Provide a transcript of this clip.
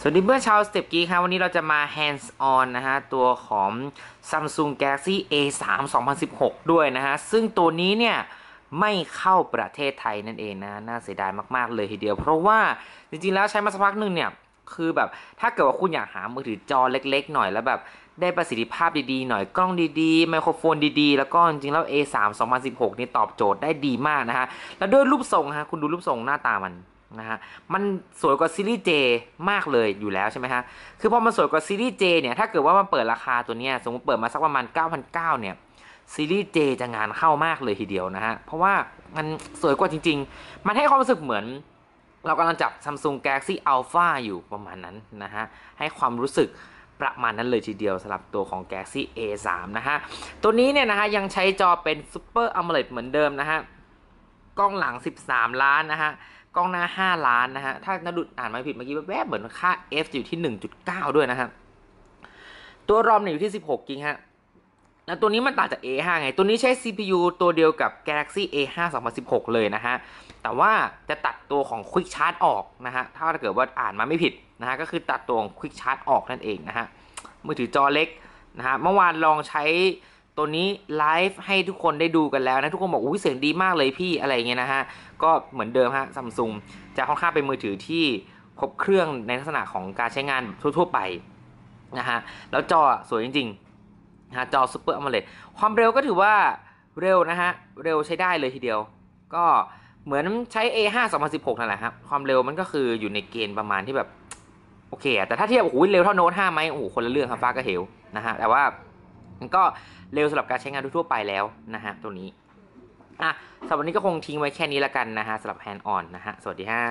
สวัสดีเพื่อนชาวสเต็ปกี้ครับวันนี้เราจะมา hands on นะฮะ ตัวของ Samsung Galaxy A3 2016 ด้วยนะฮะ ซึ่งตัวนี้เนี่ยไม่เข้าประเทศไทยนั่นเองนะ น่าเสียดายมากๆเลยทีเดียว เพราะว่าจริงๆแล้วใช้มาสักพักหนึ่งเนี่ย คือแบบถ้าเกิดว่าคุณอยากหามือถือจอเล็ก ๆ หน่อย แล้วแบบได้ประสิทธิภาพดีๆ หน่อยกล้องดีๆไมโครโฟนดีๆ แล้วก็จริงๆแล้ว A3 2016 นี่ตอบโจทย์ได้ดีมากนะฮะแล้วด้วยรูปทรงฮะคุณดูรูปทรงหน้าตามันนะฮะมันสวยกว่าซีรีส์ J มากเลยอยู่แล้วใช่ไหมฮะ คือพอมันสวยกว่าซีรีส์ J เนี่ย ถ้าเกิดว่ามันเปิดราคาตัวเนี้ยสมมติเปิดมาสักประมาณ 9,900เนี่ย ซีรีส์ J จะงานเข้ามากเลยทีเดียวนะฮะ เพราะว่ามันสวยกว่าจริงๆมันให้ความรู้สึกเหมือน เรากำลังจับ Samsung Galaxy Alpha อยู่ประมาณนั้นนะฮะ ให้ความรู้สึกประมาณนั้นเลยทีเดียวสำหรับตัวของ Galaxy A3 นะฮะ ตัวนี้เนี่ยนะฮะยังใช้จอเป็น Super AMOLED เหมือนเดิมนะฮะกล้องหลัง 13 ล้านนะฮะกล้องหน้า 5 ล้านนะฮะ ถ้านดุดอ่านมาผิดเมื่อกี้แวบๆ เหมือนค่า f อยู่ที่ 1.9 ด้วยนะฮะ ตัวรอมเนี่ยอยู่ที่ 16กิกฮะ แล้วตัวนี้มันต่างจาก A5 ไง ตัวนี้ใช้ CPU ตัวเดียวกับ Galaxy A5 2016เลยนะฮะ แต่ว่าจะตัดตัวของ Quick Charge ออกนะฮะ ถ้าเกิดว่าอ่านมาไม่ผิดนะฮะ ก็คือตัดตัวของ Quick Charge ออกนั่นเองนะฮะ มือถือจอเล็กนะฮะ เมื่อวานลองใช้ตัวนี้ไลฟ์ให้ทุกคนได้ดูกันแล้วนะ ทุกคนบอกอุ้ยเสียงดีมากเลยพี่ อะไรเงี้ยนะฮะ ก็เหมือนเดิมฮะซัมซุงจะค่อนข้างเป็นมือถือที่ ครบเครื่องในลักษณะของการใช้งานทั่วๆไป นะฮะ แล้วจอสวยจริงๆนะจอซูเปอร์อมเลตความเร็วก็ถือว่าเร็วนะฮะ เร็วใช้ได้เลยทีเดียว ก็เหมือนใช้ A5 2016นั่นแหละครับความเร็วมันก็คืออยู่ในเกณฑ์ประมาณที่แบบโอเคแต่ถ้าเทียบโอ้โหเร็วเท่าโน้ต5ไหมโอ้โหคนละเรื่องครับฟ้าก็เหวนะฮะแต่ว่ามันก็เร็วสำหรับการใช้งานทั่วไปแล้วนะฮะตัวนี้ อ่ะสำหรับวันนี้ก็คงทิ้งไว้แค่นี้ละกันนะฮะสำหรับแฮนด์ออนนะฮะ สวัสดีฮะ